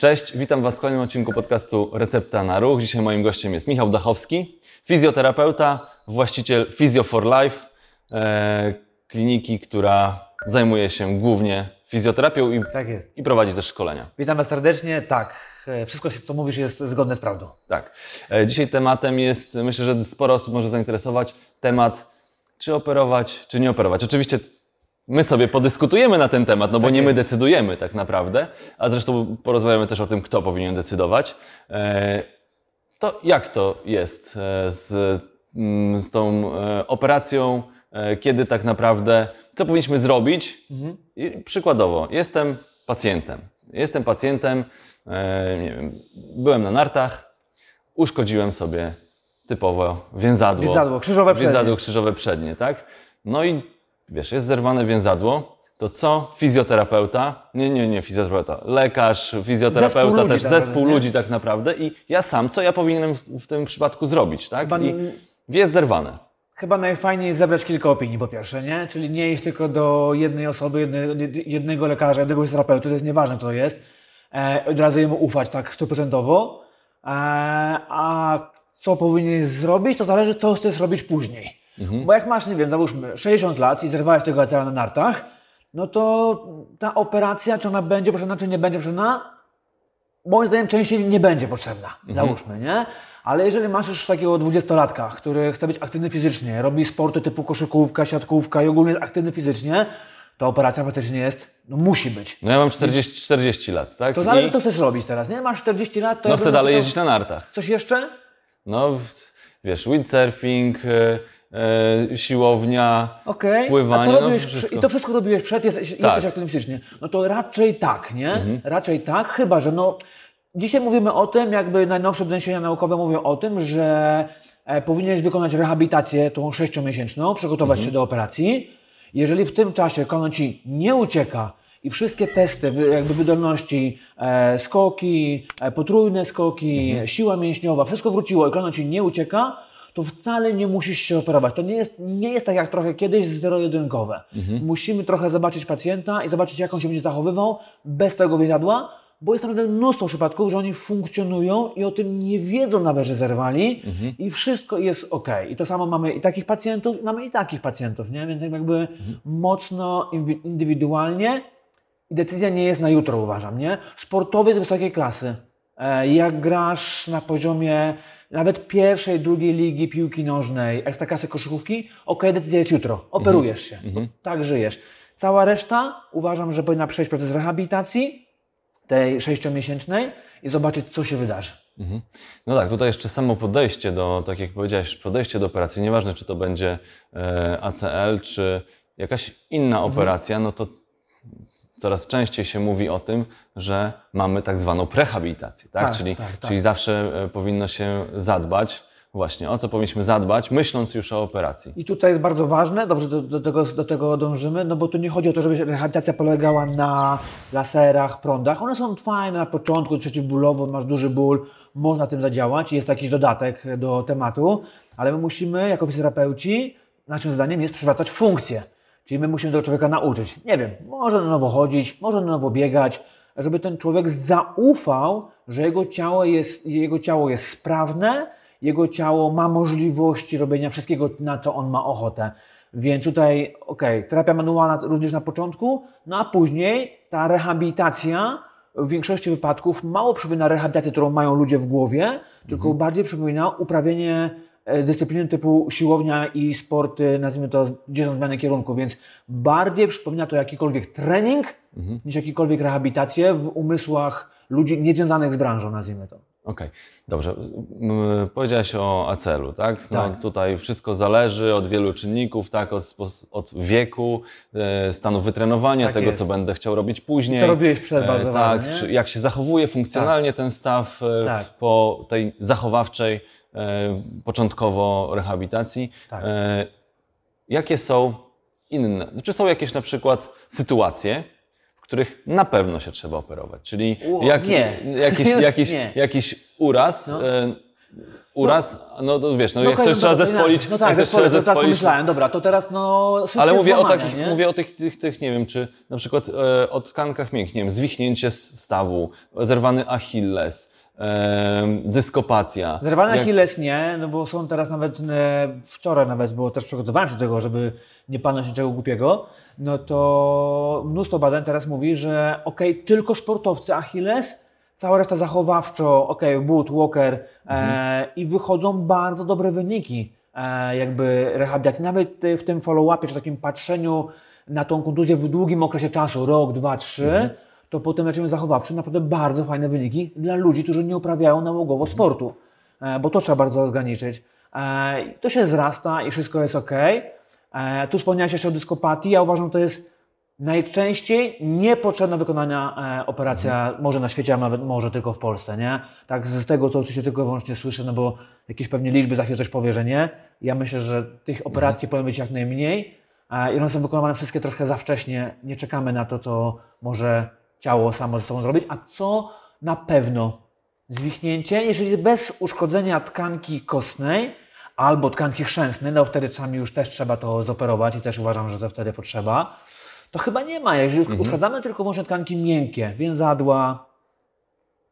Cześć, witam Was w kolejnym odcinku podcastu Recepta na Ruch. Dzisiaj moim gościem jest Michał Dachowski, fizjoterapeuta, właściciel Physio for Life, e, kliniki, która zajmuje się głównie fizjoterapią i, tak i, prowadzi też szkolenia. Witam Was serdecznie. Tak, e, wszystko, co mówisz, jest zgodne z prawdą. Tak. E, dzisiaj tematem jest, myślę, że sporo osób może zainteresować temat, czy operować, czy nie operować. Oczywiście my sobie podyskutujemy na ten temat, no bo tak nie my decydujemy tak naprawdę, a zresztą porozmawiamy też o tym, kto powinien decydować. E, to jak to jest e, z, mm, z tą e, operacją, kiedy tak naprawdę, co powinniśmy zrobić? Mhm. Przykładowo, jestem pacjentem. Jestem pacjentem, nie wiem, byłem na nartach, uszkodziłem sobie typowo więzadło. Więzadło, krzyżowe przednie. Więzadło, krzyżowe przednie, tak? No i wiesz, jest zerwane więzadło, to co? Fizjoterapeuta? Nie, nie, nie, fizjoterapeuta. Lekarz, fizjoterapeuta, zespół też zespół ludzi nie? tak naprawdę i ja sam, co ja powinienem w, w tym przypadku zrobić, tak? Chyba... I jest zerwane. Chyba najfajniej jest zebrać kilka opinii po pierwsze, nie? Czyli nie iść tylko do jednej osoby, jedne, jednego lekarza, jednego terapeuty, to jest nieważne, kto to jest. E, od razu jemu ufać tak stuprocentowo. E, a co powinien zrobić, to zależy, co chcesz robić później. Mhm. Bo jak masz, nie wiem, załóżmy 60 lat i zerwałeś tego acela na nartach, no to ta operacja, czy ona będzie potrzebna, czy nie będzie potrzebna, moim zdaniem częściej nie będzie potrzebna, mhm. załóżmy, nie? Ale jeżeli masz już takiego 20 20-latka, który chce być aktywny fizycznie, robi sporty typu koszykówka, siatkówka i ogólnie jest aktywny fizycznie, to operacja praktycznie jest, no musi być. No ja mam 40, 40 lat, tak? To zależy, I... co chcesz robić teraz, nie? Masz 40 lat, to... No wtedy dalej jeździć na nartach. Coś jeszcze? No, wiesz, windsurfing... Y, E, siłownia, okay. pływanie, no wszystko. I to wszystko robiłeś przed, jesteś, tak. jesteś aktywistycznie. No to raczej tak, nie? Mhm. Raczej tak, chyba że no... Dzisiaj mówimy o tym, jakby najnowsze doniesienia naukowe mówią o tym, że e, powinieneś wykonać rehabilitację tą sześciomiesięczną, przygotować mhm. się do operacji. Jeżeli w tym czasie kolon ci nie ucieka i wszystkie testy jakby wydolności, e, skoki, e, potrójne skoki, mhm. siła mięśniowa, wszystko wróciło i kolon ci nie ucieka, to wcale nie musisz się operować. To nie jest, nie jest tak jak trochę kiedyś zero-jedynkowe. Mhm. Musimy trochę zobaczyć pacjenta i zobaczyć, jak on się będzie zachowywał bez tego wyzadła, bo jest naprawdę mnóstwo przypadków, że oni funkcjonują i o tym nie wiedzą nawet, że zerwali mhm. i wszystko jest ok. I to samo mamy i takich pacjentów, i mamy i takich pacjentów, nie? Więc jakby mhm. mocno indywidualnie i decyzja nie jest na jutro, uważam, nie? Sportowiec wysokiej klasy E, jak grasz na poziomie nawet pierwszej, drugiej ligi piłki nożnej, ekstraklasy koszykówki, ok, decyzja jest jutro, mhm. operujesz się, mhm. tak żyjesz. Cała reszta uważam, że powinna przejść proces rehabilitacji, tej sześciomiesięcznej i zobaczyć, co się wydarzy. Mhm. No tak, tutaj jeszcze samo podejście do, tak jak powiedziałeś, podejście do operacji, nieważne czy to będzie e, ACL, czy jakaś inna mhm. operacja, no to coraz częściej się mówi o tym, że mamy tak zwaną prehabilitację, tak? tak czyli, tak, tak. czyli zawsze e, powinno się zadbać właśnie o co powinniśmy zadbać, myśląc już o operacji. I tutaj jest bardzo ważne, dobrze do, do, tego, do tego dążymy, no bo tu nie chodzi o to, żeby rehabilitacja polegała na laserach, prądach. One są fajne na początku, przeciwbólowo, masz duży ból, można tym zadziałać, jest jakiś dodatek do tematu, ale my musimy jako fizjoterapeuci, naszym zdaniem jest przywracać funkcję Czyli my musimy tego człowieka nauczyć. Nie wiem, może na nowo chodzić, może na nowo biegać, żeby ten człowiek zaufał, że jego ciało jest, jego ciało jest sprawne, jego ciało ma możliwości robienia wszystkiego, na co on ma ochotę. Więc tutaj, okej, okay, terapia manualna również na początku, no a później ta rehabilitacja w większości wypadków mało przypomina rehabilitację, którą mają ludzie w głowie, mhm. tylko bardziej przypomina uprawienie E, dyscypliny typu siłownia i sporty, nazwijmy to, gdzie są zmiany kierunku, więc bardziej przypomina to jakikolwiek trening mhm. niż jakikolwiek rehabilitację w umysłach ludzi niezwiązanych z branżą, nazwijmy to. Okej, okay. dobrze. Powiedziałeś o acelu, tak? No, tak. Tutaj wszystko zależy od wielu czynników, tak? Od, od wieku, e, stanu wytrenowania, tak tego, jest. co będę chciał robić później. Co robiłeś przed e, bardzo Tak, czy, jak się zachowuje funkcjonalnie tak. ten staw tak. po tej zachowawczej E, początkowo rehabilitacji. Tak. E, jakie są inne? Czy znaczy są jakieś na przykład sytuacje, w których na pewno się trzeba operować? Czyli jakiś, jakiś, jakiś uraz. No. E, uraz, no, no wiesz, no, no jak okay, coś no trzeba zespolić, no tak, jak coś zespolić. Teraz pomyślałem, dobra, to teraz no Ale mówię złamane, o takich, nie? mówię o tych, tych, tych, nie wiem, czy na przykład e, o tkankach miękkich, nie wiem, zwichnięcie stawu, zerwany achilles, dyskopatia. Zerwany Jak... Achilles nie, no bo są teraz nawet, e, wczoraj nawet było też przygotowałem się do tego, żeby nie panąć niczego głupiego, no to mnóstwo badań teraz mówi, że okej, okay, tylko sportowcy Achilles, cała reszta zachowawczo, okej, okay, Boot, Walker e, mhm. e, i wychodzą bardzo dobre wyniki e, jakby rehabilitacji, nawet e, w tym follow-upie, czy takim patrzeniu na tą kontuzję w długim okresie czasu, rok, dwa, trzy, mhm to potem zaczniemy zachowawczy naprawdę bardzo fajne wyniki dla ludzi, którzy nie uprawiają nałogowo sportu, e, bo to trzeba bardzo rozgraniczyć. E, to się zrasta i wszystko jest ok. E, tu wspomniałeś jeszcze o dyskopatii. Ja uważam, że to jest najczęściej niepotrzebna wykonania operacja, mhm. może na świecie, a nawet może tylko w Polsce, nie? Tak z tego, co oczywiście tylko i wyłącznie słyszę, no bo jakieś pewnie liczby za chwilę coś powie, że nie. Ja myślę, że tych mhm. operacji powinno być jak najmniej i one są wykonywane wszystkie troszkę za wcześnie. Nie czekamy na to, co może ciało samo ze sobą zrobić, a co na pewno zwichnięcie, jeżeli bez uszkodzenia tkanki kostnej albo tkanki chrzęsnej, no wtedy czasami już też trzeba to zoperować i też uważam, że to wtedy potrzeba, to chyba nie ma. Jeżeli mhm. uszkadzamy tylko może tkanki miękkie, więzadła,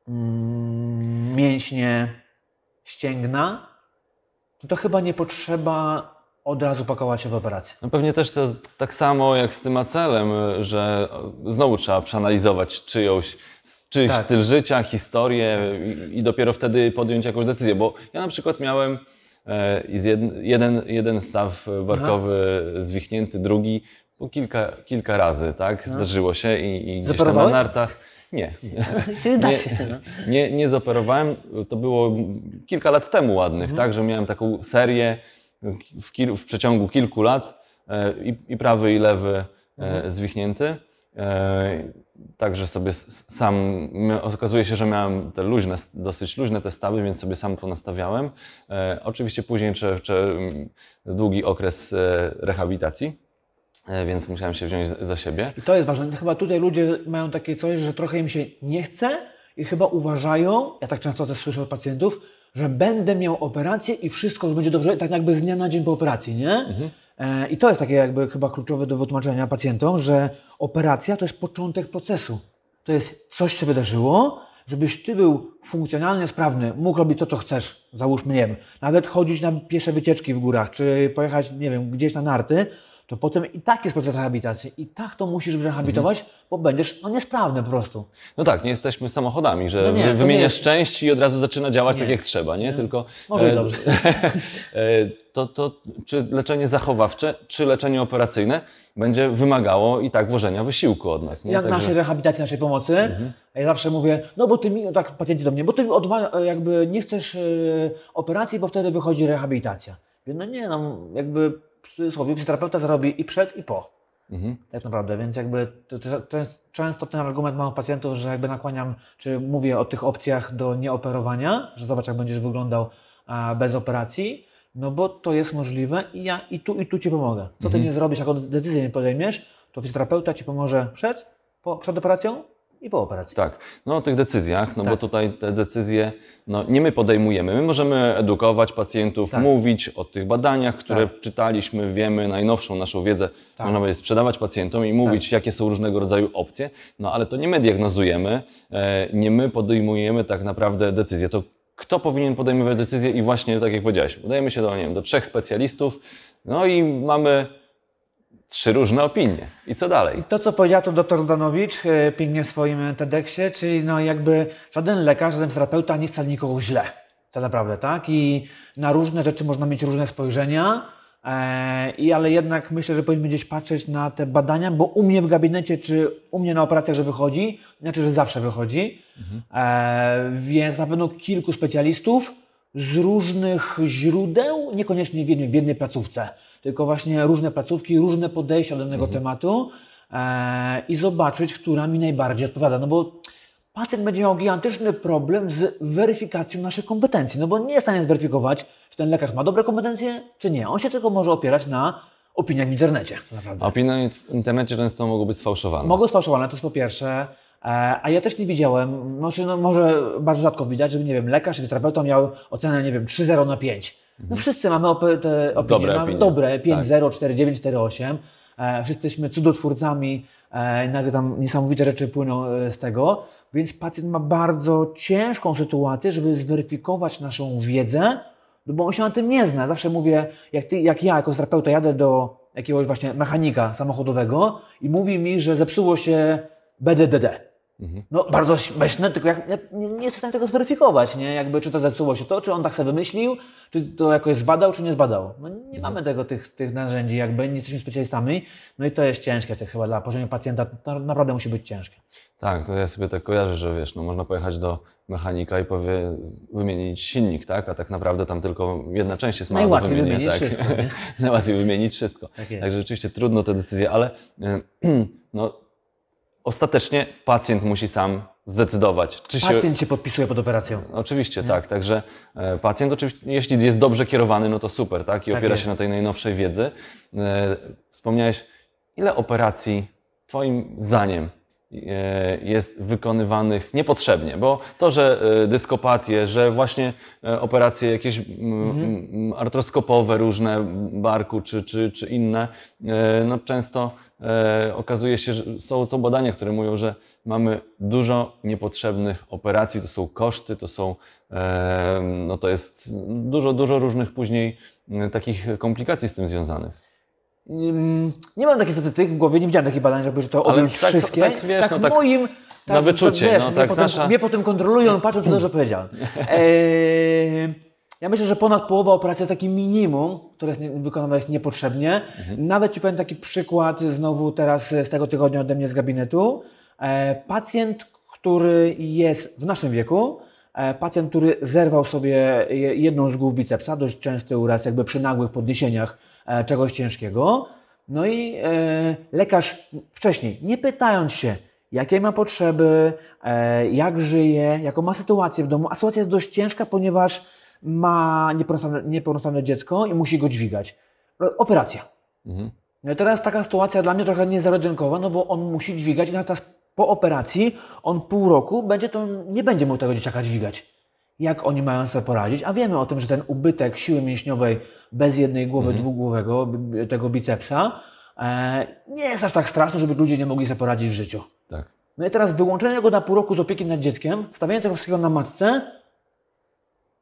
mm, mięśnie, ścięgna, to chyba nie potrzeba od razu pakować się w operację. No pewnie też to tak samo jak z tym acelem, że znowu trzeba przeanalizować czyjąś, czyjś tak. styl życia, historię i dopiero wtedy podjąć jakąś decyzję. Bo ja na przykład miałem e, jeden, jeden staw barkowy Aha. zwichnięty, drugi po no kilka, kilka razy, tak? No. Zdarzyło się i, i gdzieś tam na nartach. Nie. Czyli da się. Nie, nie, zaoperowałem. To było kilka lat temu ładnych, mhm. tak? Że miałem taką serię w, kil, w przeciągu kilku lat e, i, i prawy, i lewy e, mhm. zwichnięty. E, także sobie sam, okazuje się, że miałem te luźne, dosyć luźne te stawy, więc sobie sam to nastawiałem. Oczywiście później czy, czy mm, długi okres rehabilitacji, więc musiałem się wziąć za siebie. I to jest ważne. Chyba tutaj ludzie mają takie coś, że trochę im się nie chce i chyba uważają, ja tak często też słyszę od pacjentów, że będę miał operację i wszystko już będzie dobrze, tak jakby z dnia na dzień po operacji, nie? Mhm. E, I to jest takie jakby chyba kluczowe do wytłumaczenia pacjentom, że operacja to jest początek procesu. To jest coś, co się wydarzyło, żebyś ty był funkcjonalnie sprawny, mógł robić to, co chcesz, załóżmy, nie wiem, nawet chodzić na piesze wycieczki w górach, czy pojechać, nie wiem, gdzieś na narty, to potem i tak jest proces rehabilitacji, i tak to musisz rehabilitować, mhm. bo będziesz no, niesprawny po prostu. No tak, nie jesteśmy samochodami, że no nie, wymieniasz szczęście i od razu zaczyna działać nie. tak jak trzeba, nie? nie. Tylko. Może e, dobrze. E, to, to czy leczenie zachowawcze, czy leczenie operacyjne będzie wymagało i tak włożenia wysiłku od nas. Nie? Jak Także... naszej rehabilitacji, naszej pomocy. Mhm. Ja zawsze mówię, no bo ty mi, no tak pacjenci do mnie, bo ty odwa- e, jakby nie chcesz e, operacji, bo wtedy wychodzi rehabilitacja. No nie, no jakby cudzysłowie fizjoterapeuta zrobi i przed, i po. Mhm. Tak naprawdę, więc jakby to, to, jest często ten argument mam u pacjentów, że jakby nakłaniam, czy mówię o tych opcjach do nieoperowania, że zobacz jak będziesz wyglądał bez operacji, no bo to jest możliwe i ja i tu, i tu Ci pomogę. Co Ty mhm. nie zrobisz, jaką decyzję nie podejmiesz, to fizjoterapeuta Ci pomoże przed, po, przed operacją i po operacji. Tak, no o tych decyzjach, no tak. bo tutaj te decyzje no, nie my podejmujemy. My możemy edukować pacjentów, tak. mówić o tych badaniach, które tak. czytaliśmy, wiemy, najnowszą naszą wiedzę tak. można będzie sprzedawać pacjentom i mówić, tak. jakie są różnego rodzaju opcje, no ale to nie my diagnozujemy, e, nie my podejmujemy tak naprawdę decyzje. To kto powinien podejmować decyzje i właśnie, tak jak powiedziałeś, udajemy się do, nie wiem, do trzech specjalistów, no i mamy trzy różne opinie. I co dalej? I to, co powiedział to dr Zdanowicz e, pięknie w swoim TEDxie, czyli no jakby żaden lekarz, żaden terapeuta nie stanie nikogo źle. Tak naprawdę, tak? I na różne rzeczy można mieć różne spojrzenia, e, i, ale jednak myślę, że powinniśmy gdzieś patrzeć na te badania, bo u mnie w gabinecie, czy u mnie na operacjach, że wychodzi, znaczy, że zawsze wychodzi. Mhm. E, więc na pewno kilku specjalistów, z różnych źródeł, niekoniecznie w jednej, w jednej placówce, tylko właśnie różne placówki, różne podejścia do danego mhm. tematu e, i zobaczyć, która mi najbardziej odpowiada. No bo pacjent będzie miał gigantyczny problem z weryfikacją naszych kompetencji, no bo nie jest w stanie zweryfikować, czy ten lekarz ma dobre kompetencje, czy nie. On się tylko może opierać na opiniach w internecie. Naprawdę. A opinie w internecie często mogą być sfałszowane. Mogą sfałszowane, to jest po pierwsze. E, a ja też nie widziałem, znaczy, no, może bardzo rzadko widać, żeby, nie wiem, lekarz czy terapeuta miał ocenę, nie wiem, 3-0 na 5. No mhm. wszyscy mamy op- te opinie, dobre, mamy dobre 5-0, tak. 4-9, 4-8. E, wszyscy jesteśmy cudotwórcami, e, nagle tam niesamowite rzeczy płyną z tego, więc pacjent ma bardzo ciężką sytuację, żeby zweryfikować naszą wiedzę, no bo on się na tym nie zna. Zawsze mówię, jak, ty, jak ja jako terapeuta jadę do jakiegoś właśnie mechanika samochodowego i mówi mi, że zepsuło się BDDD Mhm. No, bardzo śmieszne, tylko jak, ja nie, nie, jestem w stanie tego zweryfikować, nie? Jakby, czy to zepsuło się to, czy on tak sobie wymyślił, czy to jakoś zbadał, czy nie zbadał. No, nie mhm. mamy tego, tych, tych narzędzi, jakby, nie jesteśmy specjalistami. No i to jest ciężkie, to chyba dla poziomu pacjenta to naprawdę musi być ciężkie. Tak, to ja sobie tak kojarzę, że wiesz, no można pojechać do mechanika i powie, wymienić silnik, tak? A tak naprawdę tam tylko jedna część jest mała Najłatwiej Wymienić tak. wszystko, Najłatwiej wymienić wszystko. Tak Także rzeczywiście trudno te decyzje, ale no ostatecznie pacjent musi sam zdecydować. Czy pacjent się... się podpisuje pod operacją. Oczywiście, nie? tak. Także e, pacjent oczywiście, jeśli jest dobrze kierowany, no to super, tak? I tak opiera jest. się na tej najnowszej wiedzy. E, wspomniałeś, ile operacji Twoim zdaniem E, jest wykonywanych niepotrzebnie, bo to, że e, dyskopatie, że właśnie e, operacje jakieś mhm. artroskopowe różne, barku czy, czy, czy inne, no często okazuje się, że są, są badania, które mówią, że mamy dużo niepotrzebnych operacji, to są koszty, to są, no to jest dużo, dużo różnych później takich komplikacji z tym związanych nie mam takich statystyk w głowie, nie widziałem takich badań, żeby to objąć tak, tak wszystkie. No tak, tak, wiesz, tak no, tak moim... Tak, na wyczucie, wiesz, no, mnie, tak potem, mnie potem kontrolują i patrzą, czy dobrze powiedziałem. ja myślę, że ponad połowa operacji jest taki minimum, które jest wykonane niepotrzebnie. Mhm. Nawet Ci powiem taki przykład znowu teraz z tego tygodnia ode mnie z gabinetu. E, pacjent, który jest w naszym wieku, e, Pacjent, który zerwał sobie jedną z głów bicepsa, dość częsty uraz jakby przy nagłych podniesieniach E, czegoś ciężkiego. No i e, lekarz wcześniej, nie pytając się, jakie ma potrzeby, e, jak żyje, jaką ma sytuację w domu, a sytuacja jest dość ciężka, ponieważ ma niepełnosprawne, niepełnosprawne dziecko i musi go dźwigać. No, operacja. Mhm. No i teraz taka sytuacja dla mnie trochę niezarodynkowa, no bo on musi dźwigać i teraz po operacji on pół roku będzie to, nie będzie mógł tego dzieciaka dźwigać jak oni mają sobie poradzić, a wiemy o tym, że ten ubytek siły mięśniowej bez jednej głowy, mhm. dwugłowego, tego bicepsa, e, nie jest aż tak straszny, żeby ludzie nie mogli sobie poradzić w życiu. Tak. No i teraz wyłączenie go na pół roku z opieki nad dzieckiem, stawianie tego wszystkiego na matce,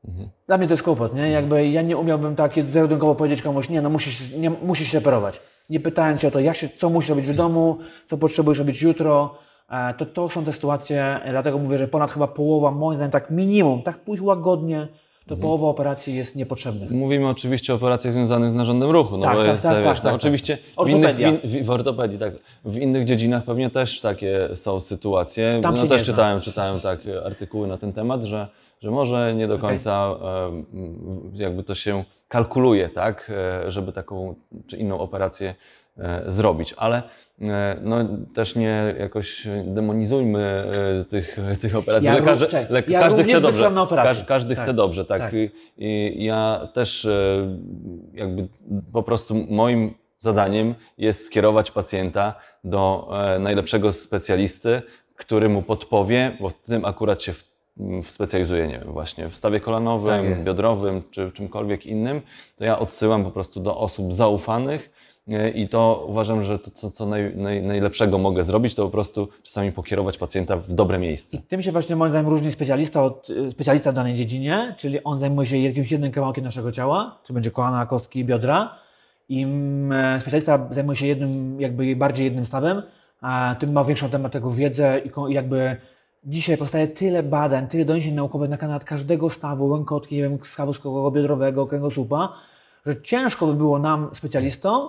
mhm. dla mnie to jest kłopot, nie? Jakby ja nie umiałbym tak zero powiedzieć komuś, nie, no musisz, nie, musisz się separować. Nie pytając się o to, jak się, co musisz robić w tak. domu, co potrzebujesz robić jutro, E, to to są te sytuacje, dlatego mówię, że ponad chyba połowa, moim zdaniem, tak minimum, tak pójść łagodnie, to mhm. połowa operacji jest niepotrzebna. Mówimy oczywiście o operacjach związanych z narządem ruchu, no tak, bo tak, jest, tak, wiesz, tak, no, tak, tak. oczywiście w, innych, w, w, ortopedii, tak, w innych dziedzinach pewnie też takie są sytuacje. Tam no też czytałem, czytałem tak e, artykuły na ten temat, że, że może nie do końca okay. E, jakby to się kalkuluje, tak, żeby taką czy inną operację E, zrobić. Ale e, no, też nie jakoś demonizujmy e, tych, tych operacji. Ja Lekarze, ja każdy chce dobrze. Na każdy tak, chce dobrze, tak. tak. I, ja też jakby po prostu moim zadaniem jest skierować pacjenta do najlepszego specjalisty, który mu podpowie, bo tym akurat się w specjalizuje, nie wiem, właśnie w stawie kolanowym, tak biodrowym czy czymkolwiek innym, to ja odsyłam po prostu do osób zaufanych, i to uważam, że to, co, co naj, naj, najlepszego mogę zrobić, to po prostu czasami pokierować pacjenta w dobre miejsce. I tym się właśnie moim zdaniem różni specjalista od specjalista w danej dziedzinie, czyli on zajmuje się jakimś jednym kawałkiem naszego ciała, czy będzie kolana, kostki, biodra. Im mm, specjalista zajmuje się jednym, jakby bardziej jednym stawem, a tym ma większą tego wiedzę i jakby dzisiaj powstaje tyle badań, tyle doniesień naukowych na kanał każdego stawu, łękotki, nie wiem, stawu skokowego, biodrowego, kręgosłupa, że ciężko by było nam, specjalistom,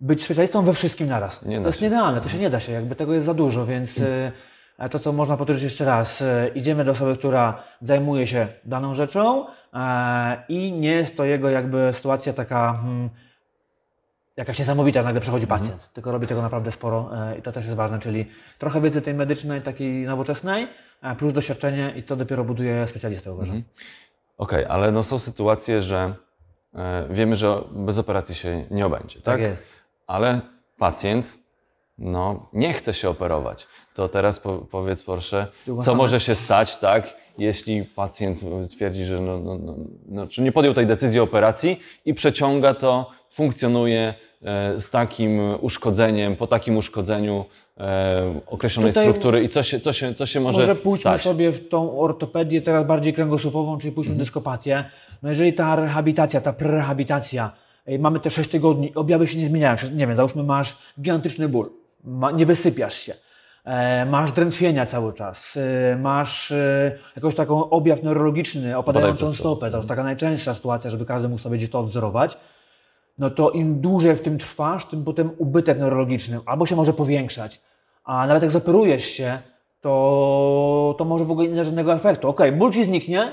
być specjalistą we wszystkim naraz. Nie to jest nierealne, to się nie da się, jakby tego jest za dużo, więc mm. e, to, co można powtórzyć jeszcze raz, e, idziemy do osoby, która zajmuje się daną rzeczą e, i nie jest to jego jakby sytuacja taka hmm, jakaś niesamowita, nagle przechodzi mhm. pacjent, mhm. tylko robi tego naprawdę sporo i to też jest ważne, czyli trochę wiedzy tej medycznej, takiej nowoczesnej, plus doświadczenie i to dopiero buduje specjalistę, uważam. Mhm. Okej, okay, ale no są sytuacje, że wiemy, że bez operacji się nie obędzie, tak? tak jest ale pacjent no, nie chce się operować. To teraz po, powiedz proszę, co może się stać, tak, jeśli pacjent twierdzi, że no, no, no, no czy nie podjął tej decyzji operacji i przeciąga to, funkcjonuje e, z takim uszkodzeniem, po takim uszkodzeniu e, określonej Tutaj struktury i co się, co się, co się może, może pójdźmy stać? sobie w tą ortopedię teraz bardziej kręgosłupową, czyli pójdźmy mm -hmm. dyskopatię. No jeżeli ta rehabilitacja, ta prehabilitacja mamy te 6 tygodni, objawy się nie zmieniają. Nie wiem, załóżmy masz gigantyczny ból, nie wysypiasz się, e, masz drętwienia cały czas, e, masz e, jakąś taką objaw neurologiczny, opadającą stopę, to mhm. taka najczęstsza sytuacja, żeby każdy mógł sobie to odzorować, no to im dłużej w tym trwasz, tym potem ubytek neurologiczny albo się może powiększać, a nawet jak zoperujesz się, to, to może w ogóle nie żadnego efektu. Okej, okay, ból ci zniknie,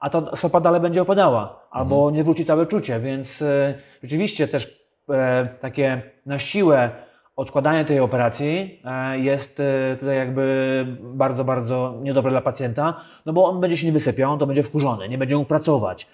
a ta stopa dalej będzie opadała, albo mhm. nie wróci całe czucie, więc e, rzeczywiście też e, takie na siłę odkładanie tej operacji e, jest tutaj jakby bardzo, bardzo niedobre dla pacjenta, no bo on będzie się nie wysypiał, on to będzie wkurzony, nie będzie mógł pracować,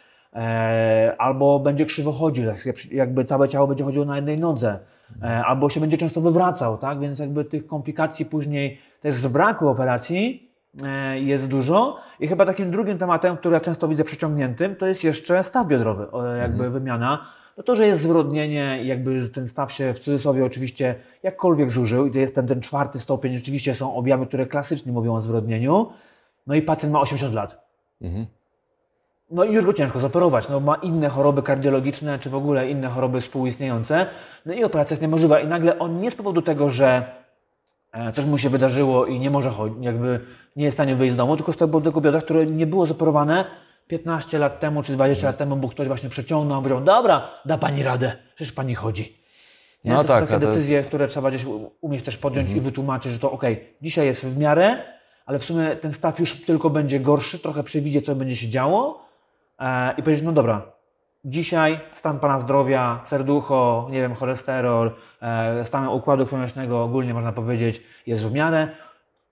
albo będzie krzywo chodził, tak jakby całe ciało będzie chodziło na jednej nodze, mhm. albo się będzie często wywracał, tak? Więc jakby tych komplikacji później też z braku operacji E, jest dużo. I chyba takim drugim tematem, który ja często widzę przeciągniętym, to jest jeszcze staw biodrowy, jakby mhm. wymiana. No to, że jest zwrodnienie, jakby ten staw się w cudzysłowie oczywiście jakkolwiek zużył i to jest ten, ten czwarty stopień, rzeczywiście są objawy, które klasycznie mówią o zwrodnieniu. No i pacjent ma 80 lat. Mhm. No i już go ciężko zoperować, no ma inne choroby kardiologiczne, czy w ogóle inne choroby współistniejące, no i operacja jest niemożliwa. I nagle on nie z powodu tego, że E, coś mu się wydarzyło i nie może chodzić, jakby nie jest w stanie wyjść z domu, tylko z tego bodego biodra, które nie było zaparowane 15 lat temu czy 20 lat temu, bo ktoś właśnie przeciągnął, i powiedział, dobra, da pani radę, przecież pani chodzi. Nie? No to tak, są takie to... decyzje, które trzeba gdzieś umieć też podjąć mhm. i wytłumaczyć, że to ok, dzisiaj jest w miarę, ale w sumie ten staw już tylko będzie gorszy, trochę przewidzie, co będzie się działo e, i powiedzieć, no dobra, Dzisiaj stan pana zdrowia, serducho, nie wiem, cholesterol, e, stan układu krwionośnego ogólnie można powiedzieć jest w miarę.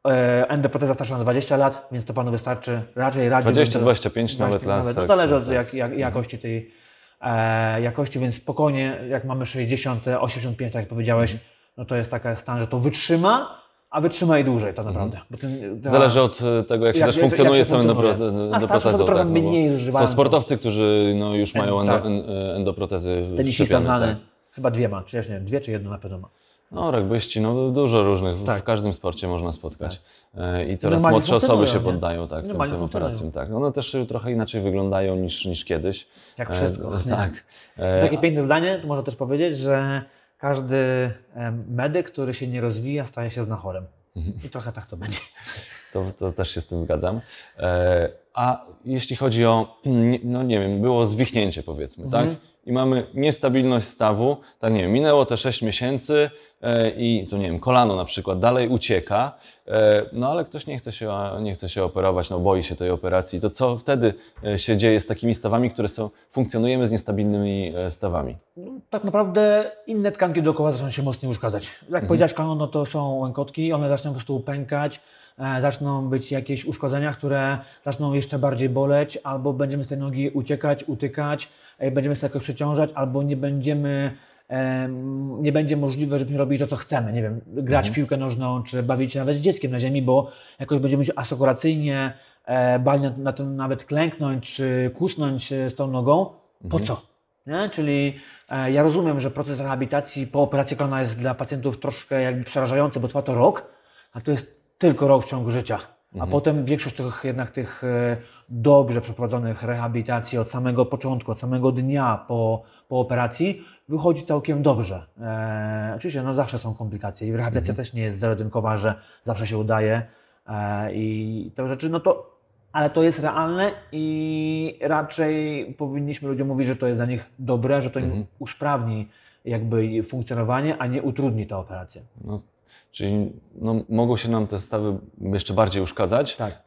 E, endoproteza starsza na 20 lat, więc to panu wystarczy raczej radzić. 20-25 nawet lat. Nawet, zależy od jak, jak, mhm. jakości tej e, jakości, więc spokojnie, jak mamy 60-85, tak jak powiedziałeś, mhm. no to jest taki stan, że to wytrzyma, a wytrzymaj dłużej to naprawdę. Mhm. Ten, ta, Zależy od e, tego, jak się jak, też funkcjonuje z tą endoprotezą. Tak, no mniej no. Są sportowcy, którzy no, już mają mają tak. E, endoprotezy Tenisista znany, tak. chyba dwie ma, przecież nie wiem, dwie czy jedno na pewno ma. No, rugbyści, no dużo różnych, tak. w każdym sporcie można spotkać. Tak. E, I coraz młodsze osoby się poddają tak, tym, tym operacjom. Tak. No, one też trochę inaczej wyglądają niż, niż kiedyś. Jak wszystko. E, tak. E, takie piękne zdanie, to można też powiedzieć, że każdy medyk, który się nie rozwija, staje się znachorem. Mhm. I trochę tak to będzie. To, to też się z tym zgadzam. E, a jeśli chodzi o, no nie wiem, było zwichnięcie powiedzmy, tak? mhm. tak? i mamy niestabilność stawu, tak nie wiem, minęło te 6 miesięcy e, i tu nie wiem, kolano na przykład dalej ucieka, e, no ale ktoś nie chce się, nie chce się operować, no boi się tej operacji, to co wtedy e, się dzieje z takimi stawami, które są, funkcjonujemy z niestabilnymi stawami? No, tak naprawdę inne tkanki dookoła zaczną się mocniej uszkadzać. Jak mhm. powiedziałeś, kolano to są łękotki, one zaczną po prostu pękać, E, zaczną być jakieś uszkodzenia, które zaczną jeszcze bardziej boleć, albo będziemy z tej nogi uciekać, utykać, e, będziemy się jakoś przeciążać, albo nie będziemy nie będzie możliwe, żebyśmy robili to, co chcemy. Nie wiem, grać mhm. piłkę nożną, czy bawić się nawet z dzieckiem na ziemi, bo jakoś będziemy się asokuracyjnie e, bali na, na tym nawet klęknąć, czy kusnąć z tą nogą. Po mhm. co? Nie? Czyli ja rozumiem, że proces rehabilitacji po operacji kolana jest dla pacjentów troszkę jakby przerażający, bo trwa to rok, a to jest tylko rok w ciągu życia. A mhm. potem większość tych jednak tych e, dobrze przeprowadzonych rehabilitacji od samego początku, od samego dnia po, po operacji wychodzi całkiem dobrze. E, oczywiście no zawsze są komplikacje i rehabilitacja mhm. też nie jest zero że zawsze się udaje e, i te rzeczy, no to ale to jest realne i raczej powinniśmy ludziom mówić, że to jest dla nich dobre, że to im mhm. usprawni jakby funkcjonowanie, a nie utrudni ta operacja. No Czyli no, mogą się nam te stawy jeszcze bardziej uszkadzać. Tak.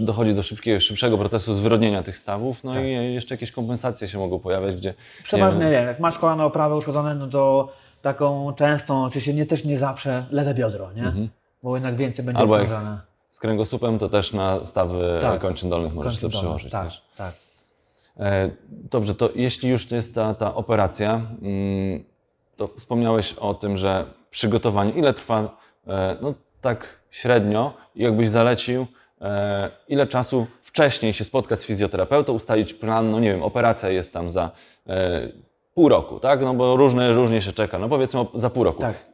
E, dochodzi do szybkiego, szybszego procesu zwyrodnienia tych stawów, no tak. i jeszcze jakieś kompensacje się mogą pojawiać, gdzie. Przeważnie nie, jak masz kolano prawe uszkodzone, no to taką częstą, oczywiście nie też nie zawsze lewe biodro, nie? Mhm. Bo jednak więcej będzie Albo obciążone. Z kręgosłupem to też na stawy e, tak. kończyn dolnych możesz kończyn to przełożyć. Tak, też. tak. E, dobrze, to jeśli już jest ta, ta operacja, mm, to wspomniałeś o tym, że przygotowanie, ile trwa E, no tak średnio, jakbyś zalecił, e, ile czasu wcześniej się spotkać z fizjoterapeutą, ustalić plan, no nie wiem, operacja jest tam za e, pół roku, tak? No bo różne, różnie się czeka. No powiedzmy za pół roku. Tak.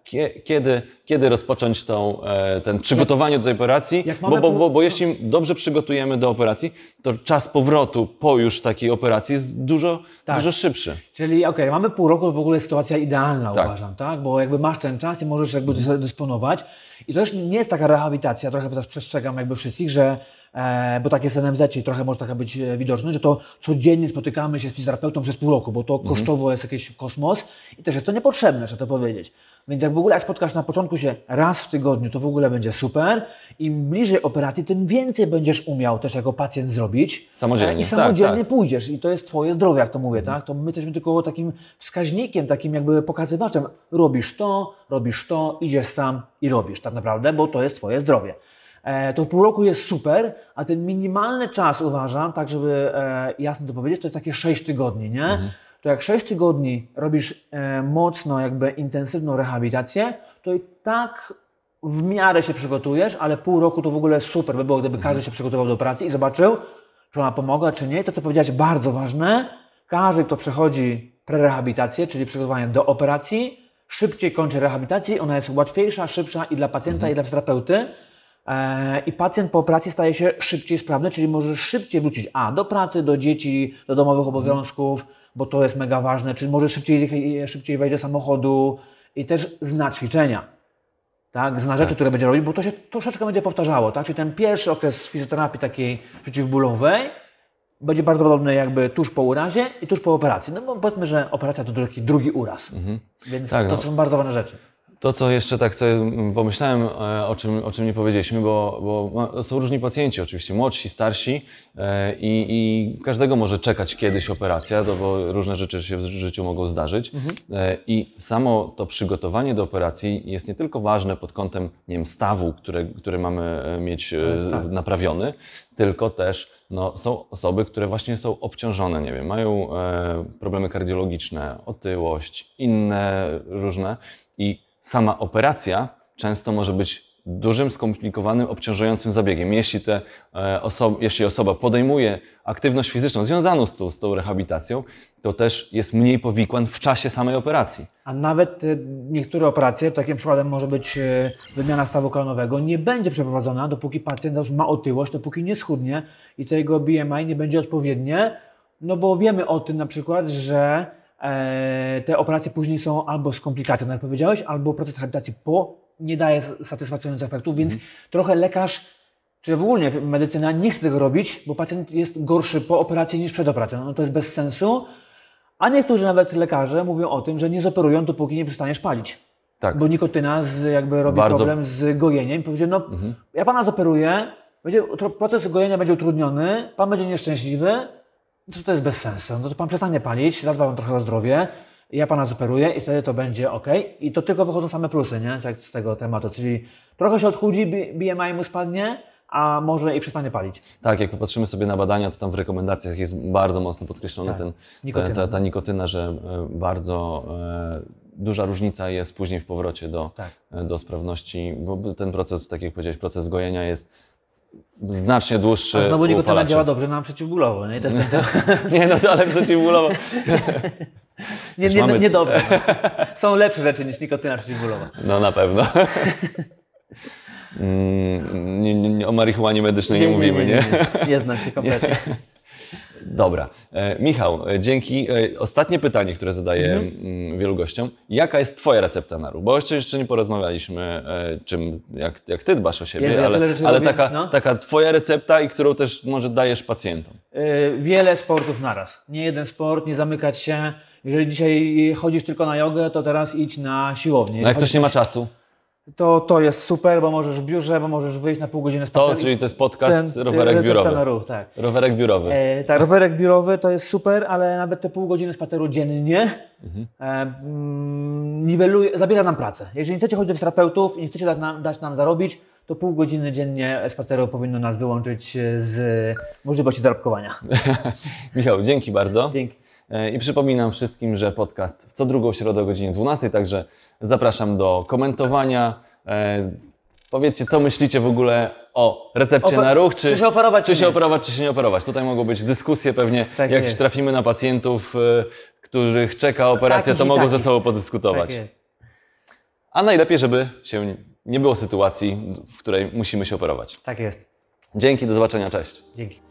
Kiedy, kiedy rozpocząć tą, e, ten przygotowanie jak, do tej operacji? Bo, bo, bo, bo, jeśli dobrze przygotujemy do operacji, to czas powrotu po już takiej operacji jest dużo, tak. dużo szybszy. Czyli okej, okay, mamy pół roku, to w ogóle sytuacja idealna tak. uważam, tak? Bo jakby masz ten czas i możesz jakby dysponować. I to też nie jest taka rehabilitacja, trochę też przestrzegam jakby wszystkich, że E, bo tak jest w NMZ trochę może taka być e, widoczne, że to codziennie spotykamy się z fizjoterapeutą przez pół roku, bo to mhm. kosztowo jest jakiś kosmos i też jest to niepotrzebne, trzeba to powiedzieć. Więc jak w ogóle jak spotkasz na początku się raz w tygodniu, to w ogóle będzie super. Im bliżej operacji, tym więcej będziesz umiał też jako pacjent zrobić. E, samodzielnie. I tak, samodzielnie tak. pójdziesz i to jest twoje zdrowie, jak to mówię, mhm. tak? To my jesteśmy tylko takim wskaźnikiem, takim jakby pokazywaczem. Robisz to, robisz to, idziesz sam i robisz tak naprawdę, bo to jest twoje zdrowie. E, to pół roku jest super, a ten minimalny czas uważam, tak żeby e, jasno to powiedzieć, to jest takie 6 tygodni, nie? Mhm. To jak 6 tygodni robisz e, mocno, jakby intensywną rehabilitację, to i tak w miarę się przygotujesz, ale pół roku to w ogóle super by było, gdyby mhm. każdy się przygotował do pracy i zobaczył, czy ona pomogła, czy nie. To, co powiedziałeś, bardzo ważne. Każdy, kto przechodzi prerehabilitację, czyli przygotowanie do operacji, szybciej kończy rehabilitację, ona jest łatwiejsza, szybsza i dla pacjenta, mhm. i dla terapeuty. E, i pacjent po operacji staje się szybciej sprawny, czyli może szybciej wrócić A do pracy, do dzieci, do domowych mhm. obowiązków, bo to jest mega ważne, czyli może szybciej, szybciej wejść do samochodu i też zna ćwiczenia. Tak, zna rzeczy, tak. które będzie robić, bo to się troszeczkę będzie powtarzało, tak? Czyli ten pierwszy okres fizjoterapii takiej przeciwbólowej będzie bardzo podobny jakby tuż po urazie i tuż po operacji. No bo powiedzmy, że operacja to taki drugi uraz. Mhm. Więc tak, to no. są bardzo ważne rzeczy. To, co jeszcze tak sobie pomyślałem, e, o czym, o czym nie powiedzieliśmy, bo, bo są różni pacjenci oczywiście, młodsi, starsi e, i, i każdego może czekać kiedyś operacja, no bo różne rzeczy się w życiu mogą zdarzyć. Mhm. E, I samo to przygotowanie do operacji jest nie tylko ważne pod kątem nie wiem, stawu, który, które mamy mieć tak, tak. naprawiony, tylko też no, są osoby, które właśnie są obciążone, nie wiem, mają problemy kardiologiczne, otyłość, inne różne i sama operacja często może być dużym, skomplikowanym, obciążającym zabiegiem. Jeśli, te, e, jeśli osoba podejmuje aktywność fizyczną związaną z tą, z tą rehabilitacją, to też jest mniej powikłan w czasie samej operacji. A nawet e, niektóre operacje, takim przykładem może być e, wymiana stawu kolanowego, nie będzie przeprowadzona, dopóki pacjent już ma otyłość, dopóki nie schudnie i tego BMI nie będzie odpowiednie, no bo wiemy o tym na przykład, że E, te operacje później są albo z komplikacją, tak jak powiedziałeś, albo proces rehabilitacji po nie daje satysfakcjonujących efektów, więc mm. trochę lekarz czy w ogóle medycyna nie chce tego robić, bo pacjent jest gorszy po operacji niż przed operacją. No to jest bez sensu. A niektórzy nawet lekarze mówią o tym, że nie zoperują, dopóki nie przestaniesz palić. Tak. Bo nikotyna z, jakby robi Bardzo... problem z gojeniem. Powiedzie, no mhm. ja pana zoperuję, będzie, proces gojenia będzie utrudniony, pan będzie nieszczęśliwy, to, to jest bez sensu. No to pan przestanie palić, zadba pan trochę o zdrowie, ja pana zuperuję i wtedy to będzie ok. I to tylko wychodzą same plusy, nie? Tak z tego tematu. Czyli trochę się odchudzi, BMI mu spadnie, a może i przestanie palić. Tak, jak popatrzymy sobie na badania, to tam w rekomendacjach jest bardzo mocno podkreślona tak. ten, Ta, ta, nikotyna, że e, bardzo e, duża różnica jest później w powrocie do, tak. E, do sprawności, bo ten proces, tak jak powiedziałeś, proces gojenia jest znacznie dłuższy. A znowu nikotyna działa dobrze nam przeciwbólowo. Nie, no też ten, nie no to ale przeciwbólowo. nie, nie, mamy... nie dobre. Są lepsze rzeczy niż nikotyna przeciwbólowa. No na pewno. Mm, nie, nie, o marihuanie medycznej nie, nie mówimy, nie? Nie, nie, znam się kompletnie. Dobra. E, Michał, e, dzięki. E, ostatnie pytanie, które zadaję mhm. Mm, wielu gościom. Jaka jest Twoja recepta na ruch? Bo jeszcze, jeszcze nie porozmawialiśmy, e, czym, jak, jak Ty dbasz o siebie, Jezu, ale, ja ale taka, no. taka Twoja recepta i którą też może dajesz pacjentom. E, wiele sportów naraz. Nie jeden sport, nie zamykać się. Jeżeli dzisiaj chodzisz tylko na jogę, to teraz idź na siłownię. No jak ktoś nie ma czasu? to to jest super, bo możesz w biurze, bo możesz wyjść na pół godziny spaceru. To, czyli to jest podcast ten, rowerek ten, biurowy. Ten ruch, tak. Rowerek biurowy. E, tak, rowerek biurowy to jest super, ale nawet te pół godziny spaceru dziennie mhm. e, mm, niweluje, zabiera nam pracę. Jeżeli nie chcecie chodzić do terapeutów i nie chcecie dać nam, dać nam zarobić, to pół godziny dziennie spaceru powinno nas wyłączyć z możliwości zarobkowania. Michał, dzięki bardzo. Dzięki. E, I przypominam wszystkim, że podcast w co drugą środę o godzinie 12, także zapraszam do komentowania. E, powiedzcie, co myślicie w ogóle o recepcie Opa na ruch, czy, czy, się, operować, czy, czy się operować, czy się nie operować. Tutaj mogą być dyskusje pewnie, tak jak jest. trafimy na pacjentów, e, których czeka tak, operacja, to mogą ze sobą podyskutować. Tak A najlepiej, żeby się nie było sytuacji, w której musimy się operować. Tak jest. Dzięki, do zobaczenia, cześć. Dzięki.